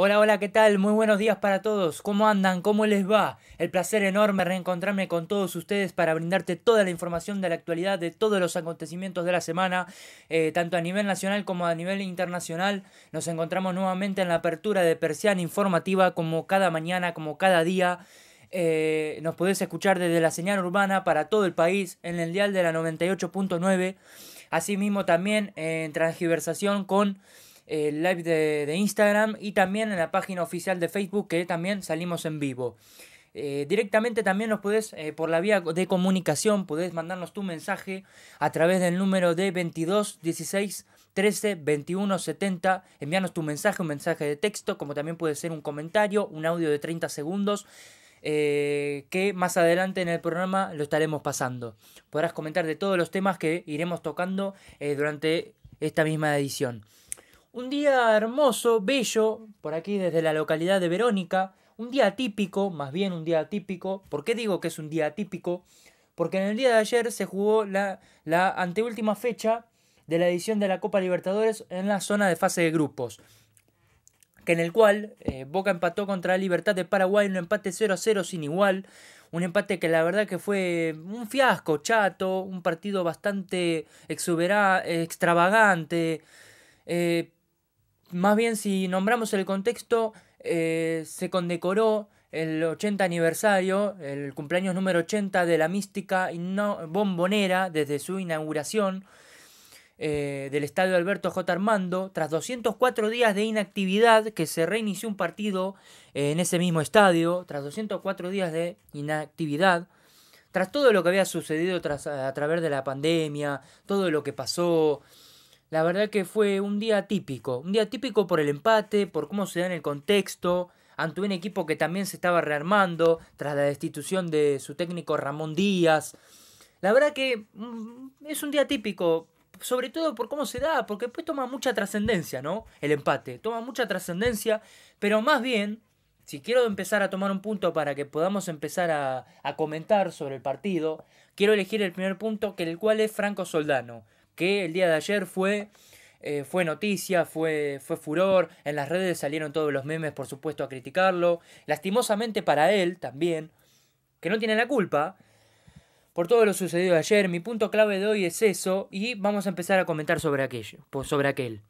Hola, hola, ¿qué tal? Muy buenos días para todos. ¿Cómo andan? ¿Cómo les va? El placer enorme reencontrarme con todos ustedes para brindarte toda la información de la actualidad de todos los acontecimientos de la semana, eh, tanto a nivel nacional como a nivel internacional. Nos encontramos nuevamente en la apertura de Persiana Informativa como cada mañana, como cada día. Eh, nos podés escuchar desde la señal urbana para todo el país en el dial de la 98.9. Asimismo también en transgiversación con el live de, Instagram y también en la página oficial de Facebook que también salimos en vivo. Eh, directamente también nos puedes eh, por la vía de comunicación, puedes mandarnos tu mensaje a través del número de 22 16 13 21 70. Envíanos tu mensaje, un mensaje de texto, como también puede ser un comentario, un audio de 30 segundos. Eh, que más adelante en el programa lo estaremos pasando. Podrás comentar de todos los temas que iremos tocando durante esta misma edición. Un día hermoso, bello, por aquí desde la localidad de Verónica. Un día típico, más bien un día típico. ¿Por qué digo que es un día típico? Porque en el día de ayer se jugó la, la anteúltima fecha de la edición de la Copa Libertadores en la zona de fase de grupos. Que en el cual eh, Boca empató contra Libertad de Paraguay, en un empate 0 a 0 sin igual. Un empate que la verdad que fue un fiasco, chato, un partido bastante extravagante. Eh, más bien si nombramos el contexto, eh, se condecoró el 80 aniversario, el cumpleaños número 80 de la mística bombonera desde su inauguración eh, del estadio Alberto J. Armando, tras 204 días de inactividad que se reinició un partido eh, en ese mismo estadio, tras 204 días de inactividad, tras todo lo que había sucedido a través de la pandemia, todo lo que pasó, la verdad que fue un día típico, un día típico por el empate, por cómo se da en el contexto, ante un equipo que también se estaba rearmando tras la destitución de su técnico Ramón Díaz. La verdad que mm, es un día típico, sobre todo por cómo se da, porque después toma mucha trascendencia, ¿no? El empate, toma mucha trascendencia, pero más bien, si quiero empezar a tomar un punto para que podamos empezar a, a comentar sobre el partido, quiero elegir el primer punto, que el cual es Franco Soldano que el día de ayer fue... Eh, fue noticia, fue, fue furor, en las redes salieron todos los memes, por supuesto, a criticarlo. Lastimosamente para él también, que no tiene la culpa por todo lo sucedido ayer. Mi punto clave de hoy es eso y vamos a empezar a comentar sobre aquello, sobre aquel.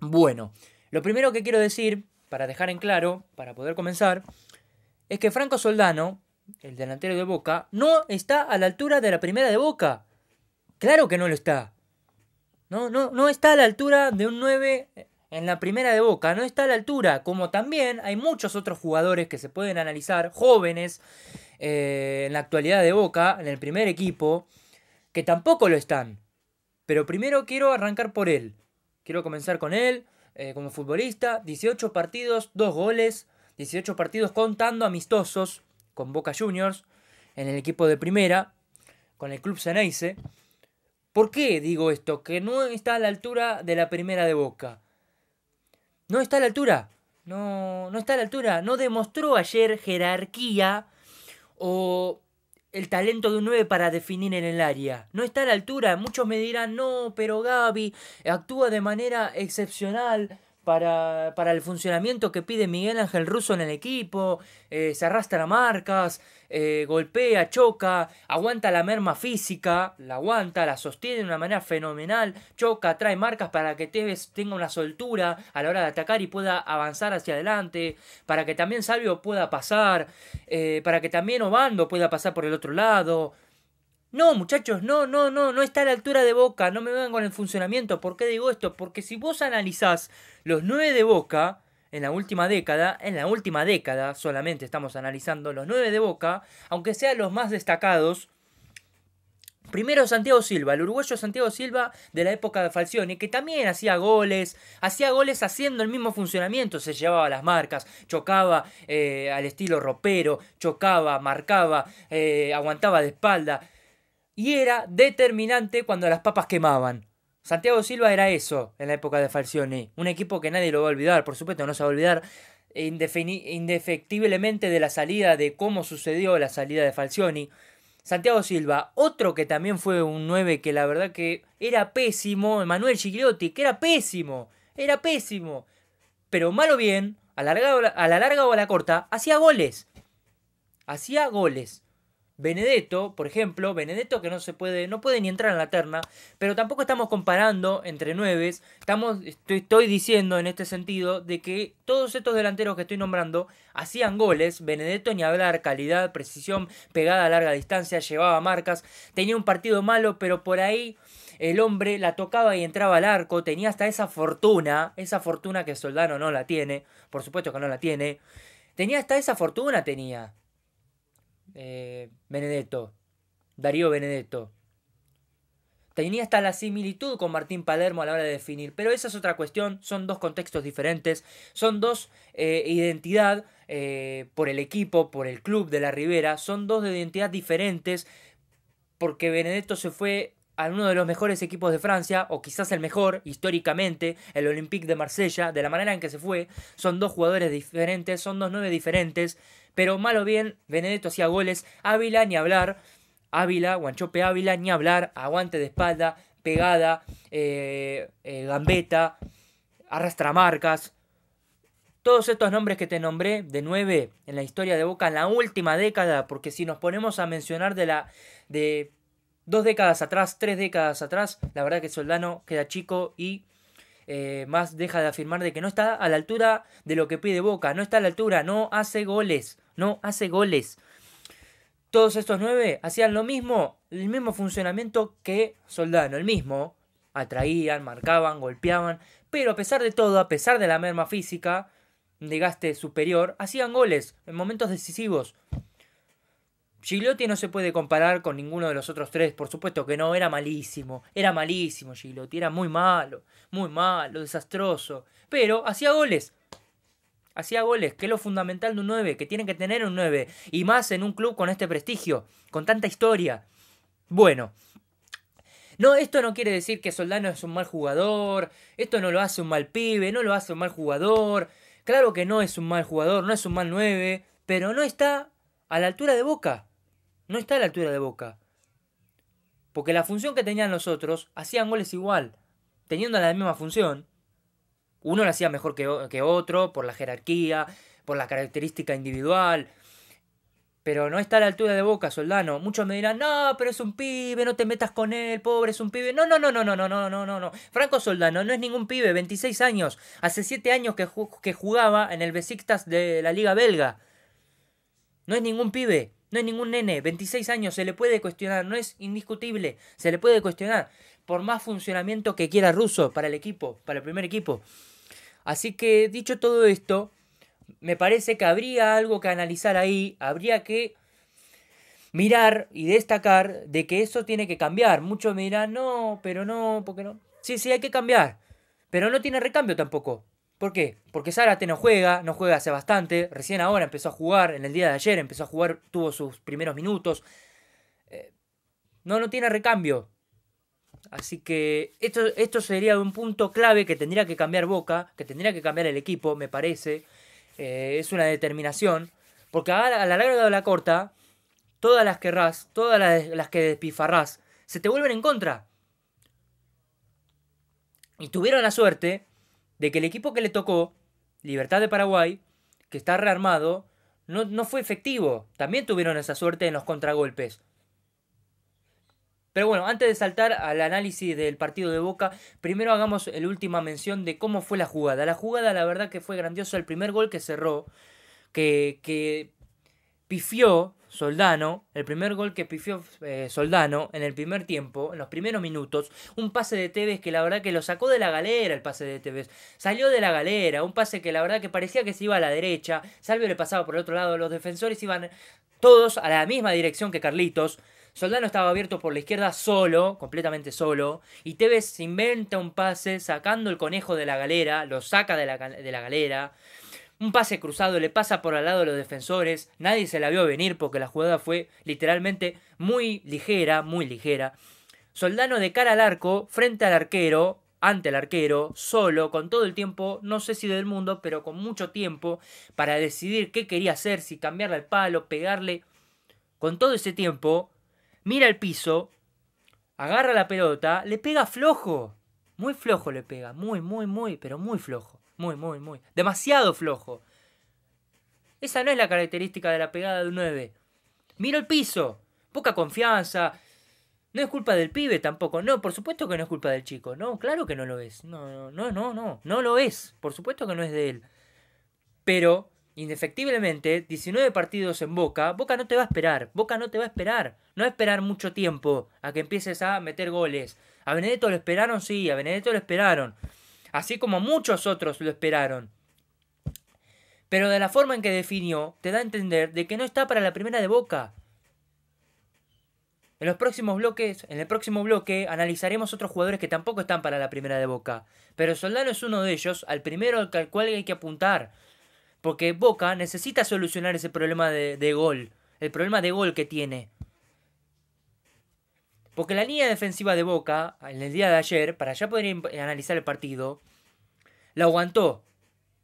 Bueno, lo primero que quiero decir, para dejar en claro, para poder comenzar, es que Franco Soldano, el delantero de Boca, no está a la altura de la primera de Boca. Claro que no lo está. No, no, no está a la altura de un 9 en la primera de Boca, no está a la altura, como también hay muchos otros jugadores que se pueden analizar, jóvenes, eh, en la actualidad de Boca, en el primer equipo, que tampoco lo están. Pero primero quiero arrancar por él. Quiero comenzar con él eh, como futbolista. 18 partidos, 2 goles, 18 partidos contando amistosos con Boca Juniors, en el equipo de primera, con el Club Zeneise. ¿Por qué digo esto? Que no está a la altura de la primera de Boca. No está a la altura. No, está a la altura. No demostró ayer jerarquía o el talento de un 9 para definir en el área. No está a la altura. Muchos me dirán, no, pero Gaby actúa de manera excepcional para, para el funcionamiento que pide Miguel Ángel Russo en el equipo. Eh, se arrastra marcas. Eh, golpea, choca, aguanta la merma física, la aguanta, la sostiene de una manera fenomenal, choca, trae marcas para que Tevez tenga una soltura a la hora de atacar y pueda avanzar hacia adelante, para que también Salvio pueda pasar, eh, para que también Obando pueda pasar por el otro lado. No, muchachos, no, no, no, no está a la altura de Boca, no me vengan con el funcionamiento. ¿Por qué digo esto? Porque si vos analizás los nueve de Boca, en la última década, en la última década solamente estamos analizando los nueve de Boca, aunque sean los más destacados. Primero Santiago Silva, el uruguayo Santiago Silva de la época de Falcioni, que también hacía goles, hacía goles haciendo el mismo funcionamiento, se llevaba las marcas, chocaba eh, al estilo ropero, chocaba, marcaba, eh, aguantaba de espalda y era determinante cuando las papas quemaban. Santiago Silva era eso en la época de Falcioni. Un equipo que nadie lo va a olvidar, por supuesto, no se va a olvidar indefectiblemente de la salida, de cómo sucedió la salida de Falcioni. Santiago Silva, otro que también fue un 9 que la verdad que era pésimo, Emanuel Gigliotti, que era pésimo, era pésimo. Pero malo bien, a a la larga o a la corta, hacía goles. Hacía goles. Benedetto, por ejemplo, Benedetto que no se puede, no puede ni entrar en la terna, pero tampoco estamos comparando entre nueves, estamos, estoy, estoy, diciendo en este sentido de que todos estos delanteros que estoy nombrando hacían goles, Benedetto ni hablar, calidad, precisión, pegada a larga distancia, llevaba marcas, tenía un partido malo, pero por ahí el hombre la tocaba y entraba al arco, tenía hasta esa fortuna, esa fortuna que Soldano no la tiene, por supuesto que no la tiene, tenía hasta esa fortuna, tenía. Eh, Benedetto, Darío Benedetto. Tenía hasta la similitud con Martín Palermo a la hora de definir, pero esa es otra cuestión, son dos contextos diferentes, son dos eh, identidad eh, por el equipo, por el club de la Ribera, son dos de identidad diferentes, porque Benedetto se fue a uno de los mejores equipos de Francia, o quizás el mejor históricamente, el Olympique de Marsella, de la manera en que se fue. Son dos jugadores diferentes, son dos nueve diferentes, pero mal o bien, Benedetto hacía goles. Ávila, ni hablar. Ávila, Guanchope Ávila, ni hablar. Aguante de espalda, pegada, eh, eh gambeta, arrastramarcas. Todos estos nombres que te nombré de nueve en la historia de Boca en la última década, porque si nos ponemos a mencionar de la de dos décadas atrás, tres décadas atrás, la verdad que Soldano queda chico y eh, más deja de afirmar de que no está a la altura de lo que pide Boca, no está a la altura, no hace goles, no hace goles. Todos estos nueve hacían lo mismo, el mismo funcionamiento que Soldano, el mismo. Atraían, marcaban, golpeaban, pero a pesar de todo, a pesar de la merma física, de gaste superior, hacían goles en momentos decisivos. Gigliotti no se puede comparar con ninguno de los otros tres, por supuesto que no, era malísimo, era malísimo Gigliotti, era muy malo, muy malo, desastroso, pero hacía goles. Hacía goles, que es lo fundamental de un 9, que tiene que tener un 9, y más en un club con este prestigio, con tanta historia. Bueno, no, esto no quiere decir que Soldano es un mal jugador, esto no lo hace un mal pibe, no lo hace un mal jugador. Claro que no es un mal jugador, no es un mal 9, pero no está a la altura de Boca no está a la altura de Boca. Porque la función que tenían los otros, hacían goles igual, teniendo la misma función. Uno lo hacía mejor que, otro, por la jerarquía, por la característica individual. Pero no está a la altura de Boca, Soldano. Muchos me dirán, no, pero es un pibe, no te metas con él, pobre, es un pibe. No, no, no, no, no, no, no, no, no. Franco Soldano no es ningún pibe, 26 años. Hace 7 años que, jugaba en el Besiktas de la Liga Belga. No es ningún pibe. No es ningún nene, 26 años, se le puede cuestionar, no es indiscutible, se le puede cuestionar, por más funcionamiento que quiera Russo para el equipo, para el primer equipo. Así que dicho todo esto, me parece que habría algo que analizar ahí, habría que mirar y destacar de que eso tiene que cambiar. Muchos me no, pero no, porque no. Sí, sí, hay que cambiar, pero no tiene recambio tampoco. ¿Por qué? Porque Zárate no juega, no juega hace bastante, recién ahora empezó a jugar, en el día de ayer empezó a jugar, tuvo sus primeros minutos. Eh, no, no tiene recambio. Así que esto, esto sería un punto clave que tendría que cambiar Boca, que tendría que cambiar el equipo, me parece. Eh, es una determinación. Porque a la, larga de la corta, todas las querrás, todas las, las que despifarrás, se te vuelven en contra. Y tuvieron la suerte de que el equipo que le tocó, Libertad de Paraguay, que está rearmado, no, fue efectivo. También tuvieron esa suerte en los contragolpes. Pero bueno, antes de saltar al análisis del partido de Boca, primero hagamos la última mención de cómo fue la jugada. La jugada, la verdad que fue grandiosa. El primer gol que cerró, que, que pifió Soldano, el primer gol que pifió eh, Soldano en el primer tiempo, en los primeros minutos, un pase de Tevez que la verdad que lo sacó de la galera el pase de Tevez, salió de la galera, un pase que la verdad que parecía que se iba a la derecha, Salvio le pasaba por el otro lado, los defensores iban todos a la misma dirección que Carlitos, Soldano estaba abierto por la izquierda solo, completamente solo, y Tevez inventa un pase sacando el conejo de la galera, lo saca de la, de la galera. Un pase cruzado le pasa por al lado de los defensores, nadie se la vio venir porque la jugada fue literalmente muy ligera, muy ligera. Soldano de cara al arco, frente al arquero, ante el arquero, solo, con todo el tiempo, no sé si del mundo, pero con mucho tiempo, para decidir qué quería hacer, si cambiarle al palo, pegarle. Con todo ese tiempo, mira el piso, agarra la pelota, le pega flojo. Muy flojo le pega, muy, muy, muy, pero muy flojo. Muy, muy, muy. Demasiado flojo. Esa no es la característica de la pegada de un 9. Miro el piso. Poca confianza. No es culpa del pibe tampoco. No, por supuesto que no es culpa del chico. No, claro que no lo es. No, no, no, no, no. lo es. Por supuesto que no es de él. Pero, indefectiblemente, 19 partidos en Boca. Boca no te va a esperar. Boca no te va a esperar. No va a esperar mucho tiempo a que empieces a meter goles. A Benedetto lo esperaron, sí. A Benedetto lo esperaron así como muchos otros lo esperaron. Pero de la forma en que definió, te da a entender de que no está para la primera de Boca. En los próximos bloques, en el próximo bloque analizaremos otros jugadores que tampoco están para la primera de Boca, pero Soldano es uno de ellos, al primero al cual hay que apuntar, porque Boca necesita solucionar ese problema de, de gol, el problema de gol que tiene. Porque la línea defensiva de Boca, en el día de ayer, para ya poder analizar el partido, la aguantó.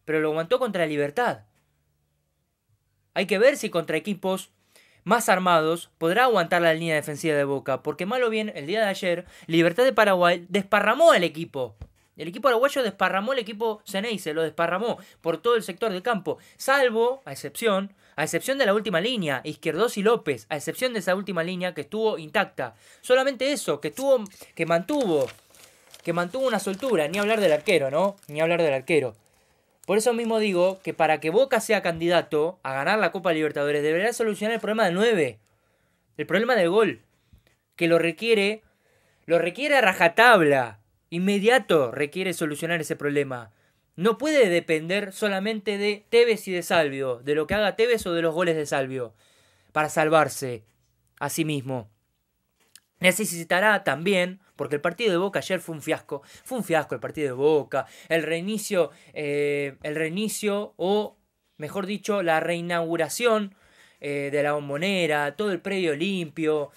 Pero lo aguantó contra la Libertad. Hay que ver si contra equipos más armados podrá aguantar la línea defensiva de Boca. Porque mal o bien, el día de ayer, Libertad de Paraguay desparramó al equipo. El equipo paraguayo desparramó el equipo se lo desparramó por todo el sector del campo, salvo, a excepción, a excepción de la última línea, Izquierdos y López, a excepción de esa última línea que estuvo intacta. Solamente eso, que estuvo, que mantuvo, que mantuvo una soltura, ni hablar del arquero, ¿no? Ni hablar del arquero. Por eso mismo digo que para que Boca sea candidato a ganar la Copa Libertadores deberá solucionar el problema del 9, el problema del gol, que lo requiere, lo requiere a rajatabla, inmediato requiere solucionar ese problema. No puede depender solamente de Tevez y de Salvio, de lo que haga Tevez o de los goles de Salvio, para salvarse a sí mismo. Necesitará también, porque el partido de Boca ayer fue un fiasco, fue un fiasco el partido de Boca, el reinicio, eh, el reinicio o, mejor dicho, la reinauguración eh, de la bombonera, todo el predio limpio,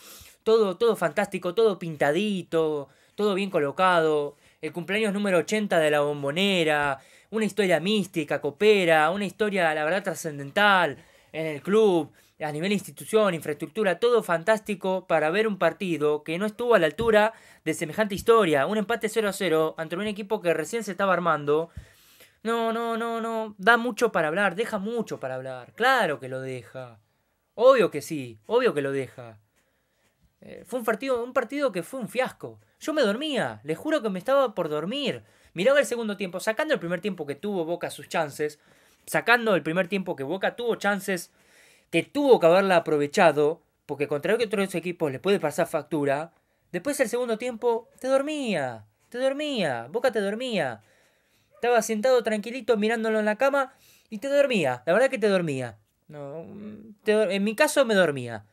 todo, todo fantástico, todo pintadito, todo bien colocado, el cumpleaños número 80 de la bombonera, una historia mística, copera, una historia, la verdad, trascendental en el club, a nivel institución, infraestructura, todo fantástico para ver un partido que no estuvo a la altura de semejante historia. Un empate 0 a 0 ante un equipo que recién se estaba armando. No, no, no, no. Da mucho para hablar, deja mucho para hablar. Claro que lo deja. Obvio que sí, obvio que lo deja. Eh, fue un partido, un partido que fue un fiasco. Yo me dormía, les juro que me estaba por dormir. Miraba el segundo tiempo, sacando el primer tiempo que tuvo Boca sus chances, sacando el primer tiempo que Boca tuvo chances que tuvo que haberla aprovechado, porque contra otros equipos le puede pasar factura. Después el segundo tiempo te dormía, te dormía, Boca te dormía. Estaba sentado tranquilito mirándolo en la cama y te dormía, la verdad que te dormía. No, en mi caso me dormía.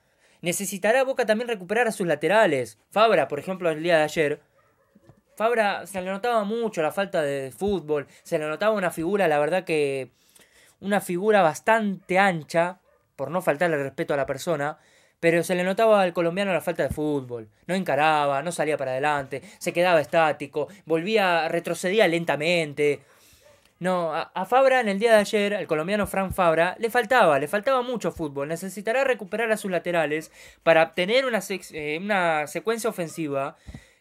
Necesitará Boca también recuperar a sus laterales. Fabra, por ejemplo, el día de ayer. Fabra se le notaba mucho la falta de fútbol. Se le notaba una figura, la verdad que. Una figura bastante ancha. Por no faltarle respeto a la persona. Pero se le notaba al colombiano la falta de fútbol. No encaraba, no salía para adelante, se quedaba estático, volvía, retrocedía lentamente. No, a, Fabra en el día de ayer, al colombiano Frank Fabra, le faltaba, le faltaba mucho fútbol. Necesitará recuperar a sus laterales para obtener una, eh, una secuencia ofensiva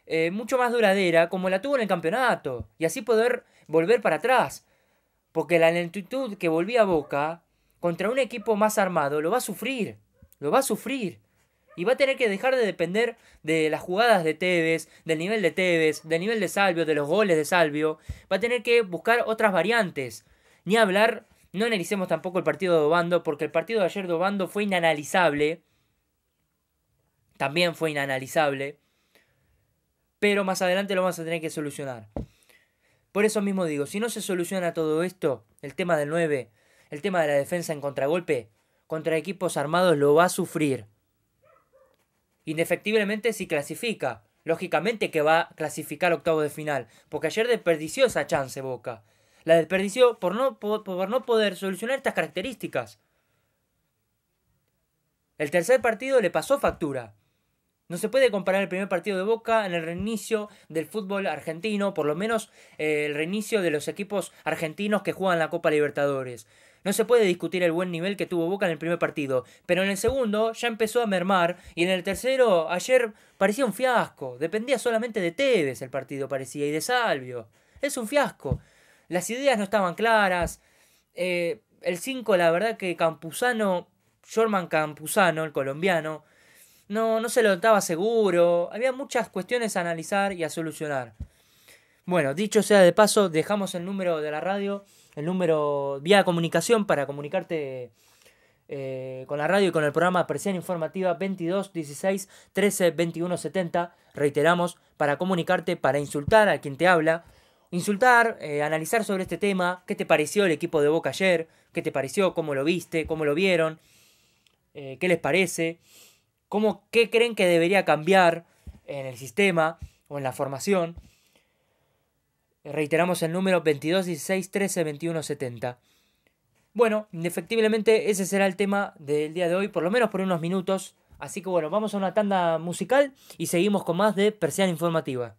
eh, mucho más duradera, como la tuvo en el campeonato, y así poder volver para atrás. Porque la lentitud que volvía a Boca contra un equipo más armado lo va a sufrir, lo va a sufrir. Y va a tener que dejar de depender de las jugadas de Tevez, del nivel de Tevez, del nivel de Salvio, de los goles de Salvio. Va a tener que buscar otras variantes. Ni hablar, no analicemos tampoco el partido de Obando, porque el partido de ayer de Obando fue inanalizable. También fue inanalizable. Pero más adelante lo vamos a tener que solucionar. Por eso mismo digo, si no se soluciona todo esto, el tema del 9, el tema de la defensa en contragolpe, contra equipos armados lo va a sufrir. Indefectiblemente si clasifica. Lógicamente que va a clasificar octavo de final. Porque ayer desperdició esa chance Boca. La desperdició por no, no poder solucionar estas características. El tercer partido le pasó factura. No se puede comparar el primer partido de Boca en el reinicio del fútbol argentino, por lo menos eh, el reinicio de los equipos argentinos que juegan la Copa Libertadores. No se puede discutir el buen nivel que tuvo Boca en el primer partido, pero en el segundo ya empezó a mermar y en el tercero ayer parecía un fiasco. Dependía solamente de Tevez el partido, parecía, y de Salvio. Es un fiasco. Las ideas no estaban claras. Eh, el 5, la verdad que Campuzano, Jorman Campuzano, el colombiano, no, no se lo daba seguro. Había muchas cuestiones a analizar y a solucionar. Bueno, dicho sea de paso, dejamos el número de la radio el número vía comunicación para comunicarte eh, con la radio y con el programa Presión Informativa 22 16 13 21 70. Reiteramos, para comunicarte, para insultar a quien te habla. Insultar, eh, analizar sobre este tema, qué te pareció el equipo de Boca ayer, qué te pareció, cómo lo viste, cómo lo vieron, eh, qué les parece, cómo, qué creen que debería cambiar en el sistema o en la formación. Reiteramos el número 22 Bueno, indefectiblemente ese será el tema del día de hoy, por lo menos por unos minutos. Así que bueno, vamos a una tanda musical y seguimos con más de Persiana Informativa.